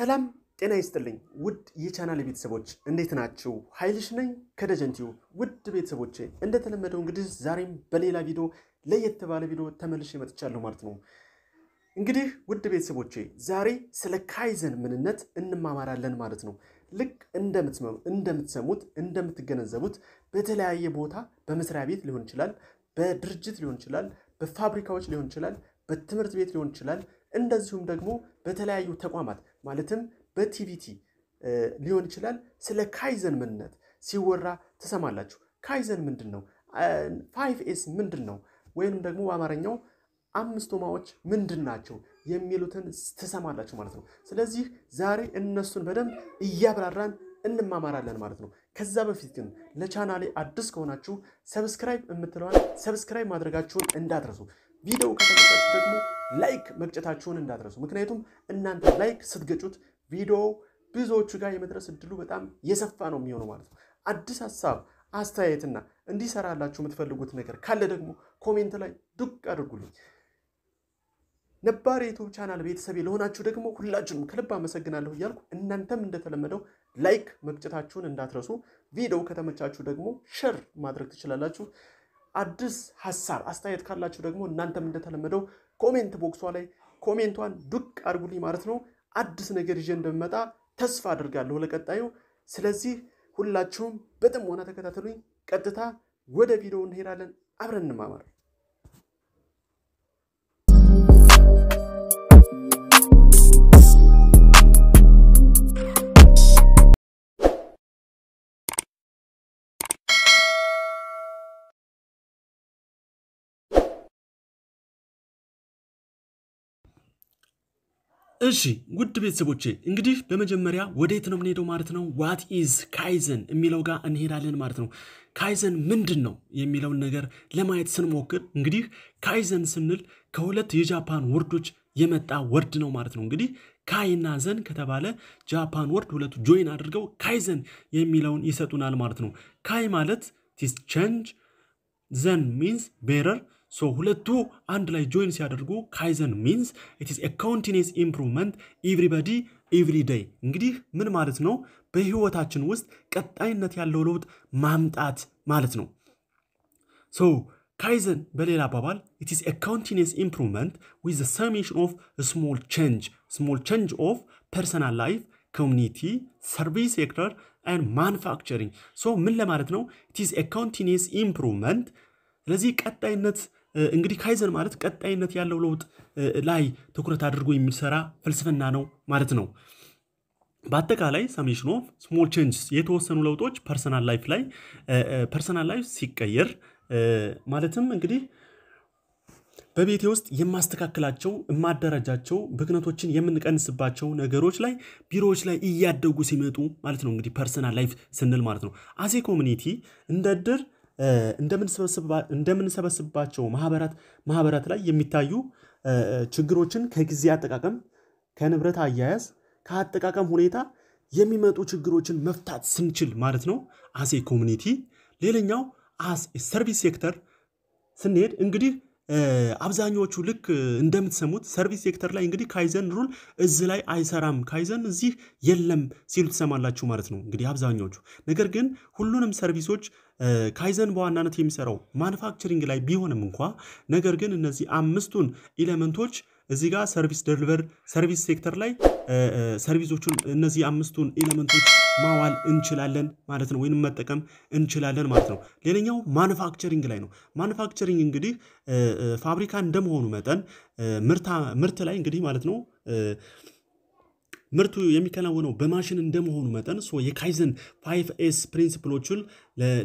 ሰላም ጤና ይስጥልኝ ውድ የቻናል ቤተሰቦች እንዴት ናችሁ? ኃይልሽ ነኝ ከደጀንቲው ውድ ቤተሰቦቼ፣ እንደተለመደው እንግዲህ ዛሬም በሌላ ቪዲዮ ለየት ባለ ቪዲዮ ተመልሼ መጥቻለሁ ማለት ነው። እንግዲህ ውድ ቤተሰቦቼ ዛሬ ስለ ካይዘን ምንነት እንማማራለን ማለት ነው። ልክ እንደምትሰሙት እንደምትገነዘቡት በተለያየ ቦታ በመስሪያ ቤት ሊሆን ይችላል፣ በድርጅት ሊሆን ይችላል፣ በፋብሪካዎች ሊሆን ይችላል፣ በትምህርት ቤት ሊሆን ይችላል እንደዚሁም ደግሞ በተለያዩ ተቋማት ማለትም በቲቪቲ ሊሆን ይችላል ስለ ካይዘን ምንነት ሲወራ ትሰማላችሁ። ካይዘን ምንድን ነው? ፋይቭ ኤስ ምንድን ነው? ወይንም ደግሞ በአማርኛው አምስት ማዎች ምንድን ናቸው የሚሉትን ትሰማላችሁ ማለት ነው። ስለዚህ ዛሬ እነሱን በደንብ እያብራራን እንማማራለን ማለት ነው። ከዛ በፊት ግን ለቻናሌ አዲስ ከሆናችሁ ሰብስክራይብ የምትለዋል ሰብስክራይብ ማድረጋችሁን እንዳትረሱ። ቪዲዮ ከተመቻችሁ ደግሞ ላይክ መግጨታችሁን እንዳትረሱ። ምክንያቱም እናንተ ላይክ ስትገጩት ቪዲዮ ብዙዎቹ ጋር የመድረስ እድሉ በጣም የሰፋ ነው የሚሆነው ማለት ነው። አዲስ ሀሳብ አስተያየትና እንዲሰራላችሁ የምትፈልጉት ነገር ካለ ደግሞ ኮሜንት ላይ ዱቅ አድርጉልኝ። ነባር የዩቱብ ቻናል ቤተሰቤ ለሆናችሁ ደግሞ ሁላችሁንም ከልብ አመሰግናለሁ እያልኩ እናንተም እንደተለመደው ላይክ መግጨታችሁን እንዳትረሱ። ቪዲዮ ከተመቻችሁ ደግሞ ሸር ማድረግ ትችላላችሁ። አዲስ ሀሳብ አስተያየት ካላችሁ ደግሞ እናንተም እንደተለመደው ኮሜንት ቦክሷ ላይ ኮሜንቷን ዱቅ አድርጉልኝ ማለት ነው። አዲስ ነገር ይዤ እንደምመጣ ተስፋ አድርጋለሁ ለቀጣዩ። ስለዚህ ሁላችሁም በጥሞና ተከታተሉኝ። ቀጥታ ወደ ቪዲዮ እንሄዳለን። አብረን እንማማር። እሺ ውድ ቤተሰቦቼ እንግዲህ በመጀመሪያ ወዴት ነው የምንሄደው ማለት ነው። ዋት ኢዝ ካይዘን የሚለው ጋር እንሄዳለን ማለት ነው። ካይዘን ምንድን ነው የሚለውን ነገር ለማየት ስንሞክር እንግዲህ ካይዘን ስንል ከሁለት የጃፓን ወርዶች የመጣ ወርድ ነው ማለት ነው። እንግዲህ ካይና ዘን ከተባለ ጃፓን ወርድ ሁለቱ ጆይን አድርገው ካይዘን የሚለውን ይሰጡናል ማለት ነው። ካይ ማለት ቲስ ቼንጅ ዘን ሚንስ ቤረር ሶ ሁለቱ አንድ ላይ ጆይን ሲያደርጉ ካይዘን ሚንስ ኢትስ ኤ ኮንቲኒስ ኢምፕሩቭመንት ኤቭሪባዲ ኤቭሪ እንግዲህ ምን ማለት ነው? በህይወታችን ውስጥ ቀጣይነት ያለው ለውጥ ማምጣት ማለት ነው። ሶ ካይዘን በሌላ አባባል ኢትስ ኤ ኮንቲኒስ ኢምፕሩቭመንት ዊዝ ሰሜሽን ኦፍ ስሞል ቼንጅ ስሞል ቼንጅ ኦፍ ፐርሰናል ላይፍ ኮሚኒቲ ሰርቪስ ሴክተር ኤንድ ማኑፋክቸሪንግ። ሶ ምን ለማለት ነው? ኢትስ ኤ ኮንቲኒስ ኢምፕሩቭመንት ስለዚህ ቀጣይነት እንግዲህ ካይዘን ማለት ቀጣይነት ያለው ለውጥ ላይ ትኩረት አድርጎ የሚሰራ ፍልስፍና ነው ማለት ነው። በአጠቃላይ ሳሜሽን ኦፍ ስሞል ቼንጅስ የተወሰኑ ለውጦች ፐርሰናል ላይፍ ላይ ፐርሰናል ላይፍ ሲቀየር ማለትም እንግዲህ በቤቴ ውስጥ የማስተካከላቸው የማደራጃቸው ብክነቶችን የምንቀንስባቸው ነገሮች ላይ ቢሮዎች ላይ እያደጉ ሲመጡ ማለት ነው። እንግዲህ ፐርሰናል ላይፍ ስንል ማለት ነው አሴ ኮሚኒቲ እንደ ድር እንደምንሰበስብባቸው ማህበራት ማህበራት ላይ የሚታዩ ችግሮችን ከጊዜ አጠቃቀም ከንብረት አያያዝ ከአጠቃቀም ሁኔታ የሚመጡ ችግሮችን መፍታት ስንችል ማለት ነው። አሴ ኮሚኒቲ ሌላኛው አስ ሰርቪስ ሴክተር ስንሄድ እንግዲህ አብዛኛዎቹ ልክ እንደምትሰሙት ሰርቪስ ሴክተር ላይ እንግዲህ ካይዘን ሩል እዚህ ላይ አይሰራም፣ ካይዘን እዚህ የለም ሲሉ ትሰማላችሁ ማለት ነው። እንግዲህ አብዛኛዎቹ ነገር ግን ሁሉንም ሰርቪሶች ካይዘን በዋናነት የሚሰራው ማኑፋክቸሪንግ ላይ ቢሆንም እንኳ ነገር ግን እነዚህ አምስቱን ኤሌመንቶች እዚህ ጋር ሰርቪስ ደሊቨር ሰርቪስ ሴክተር ላይ ሰርቪሶቹን እነዚህ አምስቱን ኤሌመንቶች ማዋል እንችላለን ማለት ነው፣ ወይንም መጠቀም እንችላለን ማለት ነው። ሌላኛው ማኑፋክቸሪንግ ላይ ነው። ማኑፋክቸሪንግ እንግዲህ ፋብሪካ እንደመሆኑ መጠን ምርት ላይ እንግዲህ ማለት ነው ምርቱ የሚከናወነው በማሽን እንደመሆኑ መጠን የካይዘን ፋይቭ ኤስ ፕሪንስፕሎችን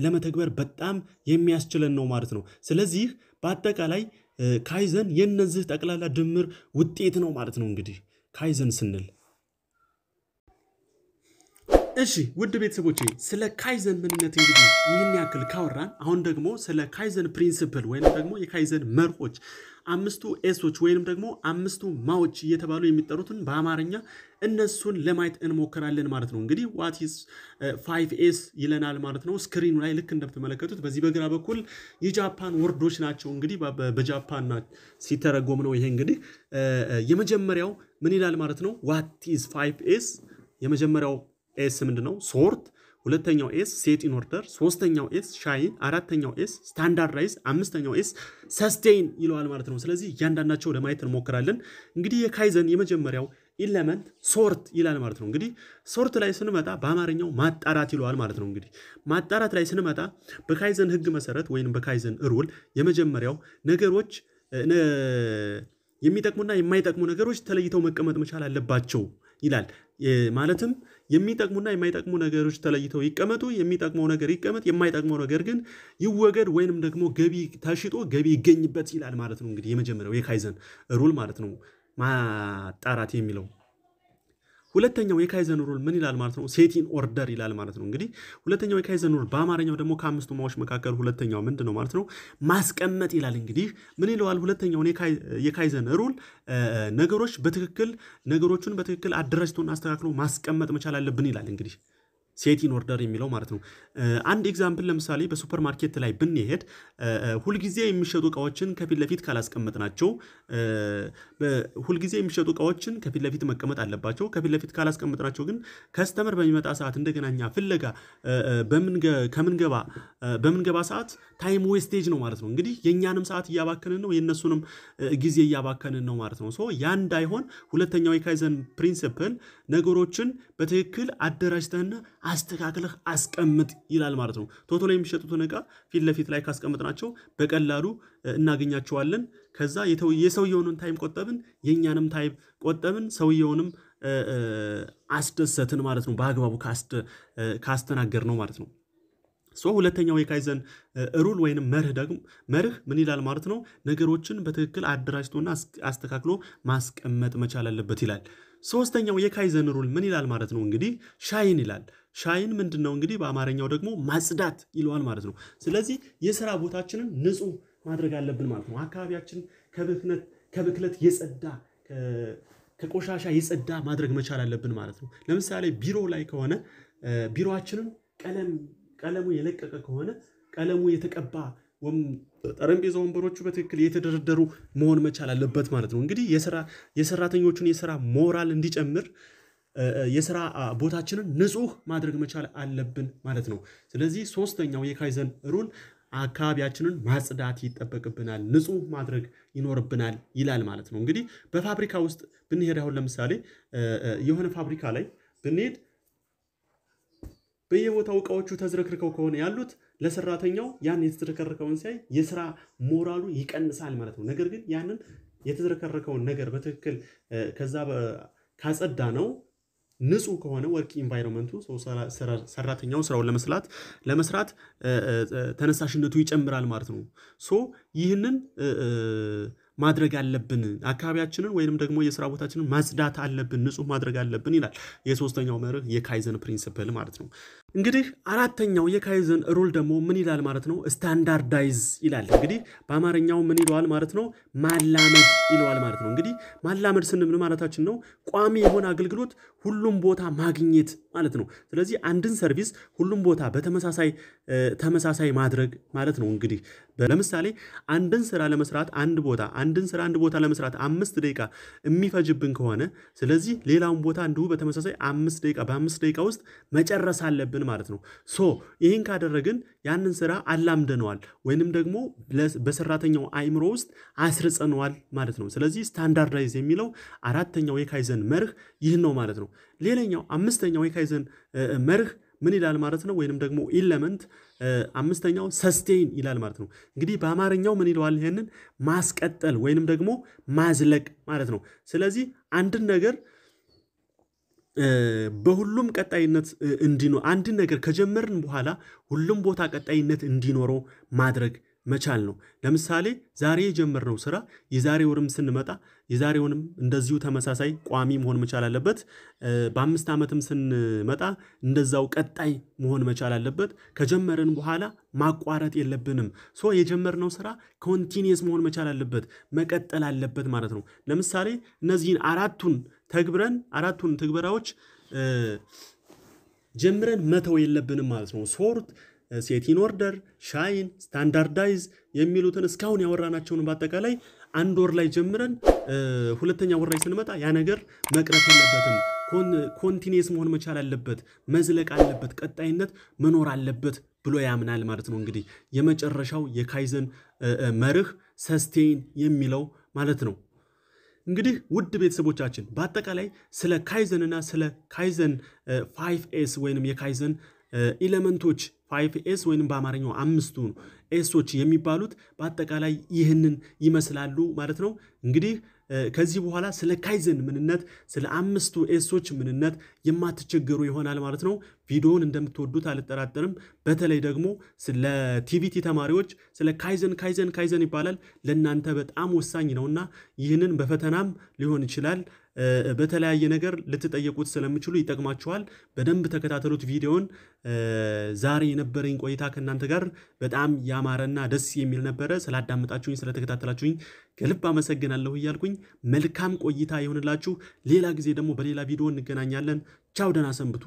ለመተግበር በጣም የሚያስችለን ነው ማለት ነው። ስለዚህ በአጠቃላይ ካይዘን የእነዚህ ጠቅላላ ድምር ውጤት ነው ማለት ነው። እንግዲህ ካይዘን ስንል እሺ ውድ ቤተሰቦቼ ስለ ካይዘን ምንነት እንግዲህ ይህን ያክል ካወራን፣ አሁን ደግሞ ስለ ካይዘን ፕሪንስፕል ወይም ደግሞ የካይዘን መርሆች አምስቱ ኤሶች ወይንም ደግሞ አምስቱ ማዎች እየተባሉ የሚጠሩትን በአማርኛ እነሱን ለማየት እንሞክራለን ማለት ነው። እንግዲህ ዋት ኢዝ ፋይቭ ኤስ ይለናል ማለት ነው። ስክሪኑ ላይ ልክ እንደምትመለከቱት በዚህ በግራ በኩል የጃፓን ወርዶች ናቸው። እንግዲህ በጃፓን ሲተረጎም ነው ይሄ እንግዲህ uh, uh, የመጀመሪያው ምን ይላል ማለት ነው። ዋት ፋይቭ ኤስ የመጀመሪያው ኤስ ምንድን ነው? ሶርት ሁለተኛው ኤስ ሴት ኢን ኦርደር፣ ሶስተኛው ኤስ ሻይን፣ አራተኛው ኤስ ስታንዳርዳይዝ፣ አምስተኛው ኤስ ሰስቴይን ይለዋል ማለት ነው። ስለዚህ እያንዳንዳቸው ለማየት እንሞክራለን። እንግዲህ የካይዘን የመጀመሪያው ኢለመንት ሶርት ይላል ማለት ነው። እንግዲህ ሶርት ላይ ስንመጣ በአማርኛው ማጣራት ይለዋል ማለት ነው። እንግዲህ ማጣራት ላይ ስንመጣ በካይዘን ህግ መሰረት ወይም በካይዘን ሩል የመጀመሪያው ነገሮች የሚጠቅሙና የማይጠቅሙ ነገሮች ተለይተው መቀመጥ መቻል አለባቸው ይላል። ማለትም የሚጠቅሙና የማይጠቅሙ ነገሮች ተለይተው ይቀመጡ። የሚጠቅመው ነገር ይቀመጥ፣ የማይጠቅመው ነገር ግን ይወገድ ወይንም ደግሞ ገቢ ተሽጦ ገቢ ይገኝበት ይላል ማለት ነው። እንግዲህ የመጀመሪያው የካይዘን ሩል ማለት ነው ማጣራት የሚለው ሁለተኛው የካይዘን ሩል ምን ይላል ማለት ነው? ሴቲን ኦርደር ይላል ማለት ነው። እንግዲህ ሁለተኛው የካይዘን ሩል በአማርኛው ደግሞ ከአምስቱ ማዎች መካከል ሁለተኛው ምንድን ነው ማለት ነው? ማስቀመጥ ይላል። እንግዲህ ምን ይለዋል? ሁለተኛውን የካይዘን ሩል ነገሮች በትክክል ነገሮቹን በትክክል አደራጅቶና አስተካክሎ ማስቀመጥ መቻል አለብን ይላል እንግዲህ ሴቲን ኦርደር የሚለው ማለት ነው። አንድ ኤግዛምፕል ለምሳሌ በሱፐር ማርኬት ላይ ብንሄድ ሁልጊዜ የሚሸጡ እቃዎችን ከፊት ለፊት ካላስቀመጥናቸው ሁልጊዜ የሚሸጡ እቃዎችን ከፊት ለፊት መቀመጥ አለባቸው። ከፊት ለፊት ካላስቀመጥናቸው ግን ከስተመር በሚመጣ ሰዓት እንደገናኛ ፍለጋ ከምንገባ በምንገባ ሰዓት ታይም ዌስቴጅ ነው ማለት ነው። እንግዲህ የእኛንም ሰዓት እያባከንን ነው፣ የእነሱንም ጊዜ እያባከንን ነው ማለት ነው። ሶ ያ እንዳይሆን ሁለተኛው የካይዘን ፕሪንስፕል ነገሮችን በትክክል አደራጅተንና አስተካክለህ አስቀምጥ ይላል ማለት ነው። ላይ የሚሸጡትን እቃ ፊት ለፊት ላይ ካስቀመጥናቸው በቀላሉ እናገኛቸዋለን። ከዛ የሰውየውንም ታይም ቆጠብን፣ የእኛንም ታይም ቆጠብን፣ ሰውየውንም አስደሰትን ማለት ነው። በአግባቡ ካስተናገር ነው ማለት ነው። ሶ ሁለተኛው የካይዘን ሩል ወይንም መርህ ደግሞ መርህ ምን ይላል ማለት ነው? ነገሮችን በትክክል አደራጅቶና አስተካክሎ ማስቀመጥ መቻል አለበት ይላል። ሶስተኛው የካይዘን ሩል ምን ይላል ማለት ነው? እንግዲህ ሻይን ይላል። ሻይን ምንድን ነው እንግዲህ በአማርኛው ደግሞ ማጽዳት ይለዋል ማለት ነው። ስለዚህ የስራ ቦታችንን ንጹህ ማድረግ አለብን ማለት ነው። አካባቢያችን ከብክነት ከብክለት የጸዳ ከቆሻሻ የጸዳ ማድረግ መቻል አለብን ማለት ነው። ለምሳሌ ቢሮ ላይ ከሆነ ቢሮችንም ቀለም ቀለሙ የለቀቀ ከሆነ ቀለሙ የተቀባ ጠረጴዛ ወንበሮቹ በትክክል የተደረደሩ መሆን መቻል አለበት ማለት ነው። እንግዲህ የሰራተኞቹን የስራ ሞራል እንዲጨምር የስራ ቦታችንን ንጹህ ማድረግ መቻል አለብን ማለት ነው። ስለዚህ ሶስተኛው የካይዘን ሩል አካባቢያችንን ማጽዳት ይጠበቅብናል፣ ንጹህ ማድረግ ይኖርብናል ይላል ማለት ነው። እንግዲህ በፋብሪካ ውስጥ ብንሄድ አሁን ለምሳሌ የሆነ ፋብሪካ ላይ ብንሄድ በየቦታው እቃዎቹ ተዝረክርከው ከሆነ ያሉት ለሰራተኛው ያን የተዝረከረከውን ሲያይ የስራ ሞራሉ ይቀንሳል ማለት ነው። ነገር ግን ያንን የተዝረከረከውን ነገር በትክክል ከዛ ካጸዳ ነው ንጹህ ከሆነ ወርክ ኢንቫይሮንመንቱ ሰራተኛው ስራውን ለመስራት ለመስራት ተነሳሽነቱ ይጨምራል ማለት ነው። ሶ ይህንን ማድረግ አለብን። አካባቢያችንን ወይንም ደግሞ የስራ ቦታችንን ማጽዳት አለብን፣ ንጹህ ማድረግ አለብን ይላል የሶስተኛው መርህ የካይዘን ፕሪንስፕል ማለት ነው። እንግዲህ አራተኛው የካይዘን ሩል ደግሞ ምን ይላል ማለት ነው? ስታንዳርዳይዝ ይላል። እንግዲህ በአማርኛው ምን ይለዋል ማለት ነው? ማላመድ ይለዋል ማለት ነው። እንግዲህ ማላመድ ስንል ምን ማለታችን ነው? ቋሚ የሆነ አገልግሎት ሁሉም ቦታ ማግኘት ማለት ነው። ስለዚህ አንድን ሰርቪስ ሁሉም ቦታ በተመሳሳይ ተመሳሳይ ማድረግ ማለት ነው። እንግዲህ ለምሳሌ አንድን ስራ ለመስራት አንድ ቦታ አንድን ስራ አንድ ቦታ ለመስራት አምስት ደቂቃ የሚፈጅብን ከሆነ ስለዚህ ሌላውን ቦታ እንዲሁ በተመሳሳይ አምስት ደቂቃ በአምስት ደቂቃ ውስጥ መጨረስ አለብን ማለት ነው። ሶ ይህን ካደረግን ያንን ስራ አላምደነዋል ወይንም ደግሞ በሰራተኛው አእምሮ ውስጥ አስርጸነዋል ማለት ነው። ስለዚህ ስታንዳርዳይዝ የሚለው አራተኛው የካይዘን መርህ ይህን ነው ማለት ነው። ሌላኛው አምስተኛው የካይዘን መርህ ምን ይላል ማለት ነው? ወይንም ደግሞ ኢለመንት አምስተኛው ሰስቴን ይላል ማለት ነው። እንግዲህ በአማርኛው ምን ይለዋል? ይህንን ማስቀጠል ወይንም ደግሞ ማዝለቅ ማለት ነው። ስለዚህ አንድን ነገር በሁሉም ቀጣይነት እንዲኖር አንድን ነገር ከጀመርን በኋላ ሁሉም ቦታ ቀጣይነት እንዲኖረው ማድረግ መቻል ነው። ለምሳሌ ዛሬ የጀመርነው ስራ የዛሬ ወርም ስንመጣ የዛሬውንም እንደዚሁ ተመሳሳይ ቋሚ መሆን መቻል አለበት። በአምስት ዓመትም ስንመጣ እንደዛው ቀጣይ መሆን መቻል አለበት። ከጀመርን በኋላ ማቋረጥ የለብንም። ሶ የጀመርነው ስራ ኮንቲኒየስ መሆን መቻል አለበት፣ መቀጠል አለበት ማለት ነው። ለምሳሌ እነዚህን አራቱን ተግብረን አራቱን ትግበራዎች ጀምረን መተው የለብንም ማለት ነው። ሶርት ሴቲን ኦርደር፣ ሻይን፣ ስታንዳርዳይዝ የሚሉትን እስካሁን ያወራናቸውን በአጠቃላይ አንድ ወር ላይ ጀምረን ሁለተኛ ወር ላይ ስንመጣ ያ ነገር መቅረት የለበትም። ኮንቲኒየስ መሆን መቻል አለበት፣ መዝለቅ አለበት፣ ቀጣይነት መኖር አለበት ብሎ ያምናል ማለት ነው። እንግዲህ የመጨረሻው የካይዘን መርህ ሰስቴን የሚለው ማለት ነው። እንግዲህ ውድ ቤተሰቦቻችን በአጠቃላይ ስለ ካይዘንና ስለ ካይዘን ፋይቭ ኤስ ወይንም የካይዘን ኢለመንቶች ፋይቭ ኤስ ወይም በአማርኛው አምስቱ ኤሶች የሚባሉት በአጠቃላይ ይህንን ይመስላሉ ማለት ነው። እንግዲህ ከዚህ በኋላ ስለ ካይዘን ምንነት፣ ስለ አምስቱ ኤሶች ምንነት የማትቸገሩ ይሆናል ማለት ነው። ቪዲዮውን እንደምትወዱት አልጠራጠርም። በተለይ ደግሞ ስለ ቲቪቲ ተማሪዎች ስለ ካይዘን ካይዘን ካይዘን ይባላል ለእናንተ በጣም ወሳኝ ነውና ይህንን በፈተናም ሊሆን ይችላል በተለያየ ነገር ልትጠየቁት ስለምችሉ ይጠቅማችኋል። በደንብ ተከታተሉት ቪዲዮን። ዛሬ የነበረኝ ቆይታ ከእናንተ ጋር በጣም ያማረና ደስ የሚል ነበረ። ስላዳመጣችሁኝ፣ ስለተከታተላችሁኝ ከልብ አመሰግናለሁ እያልኩኝ መልካም ቆይታ ይሆንላችሁ። ሌላ ጊዜ ደግሞ በሌላ ቪዲዮ እንገናኛለን። ቻው፣ ደህና ሰንብቱ።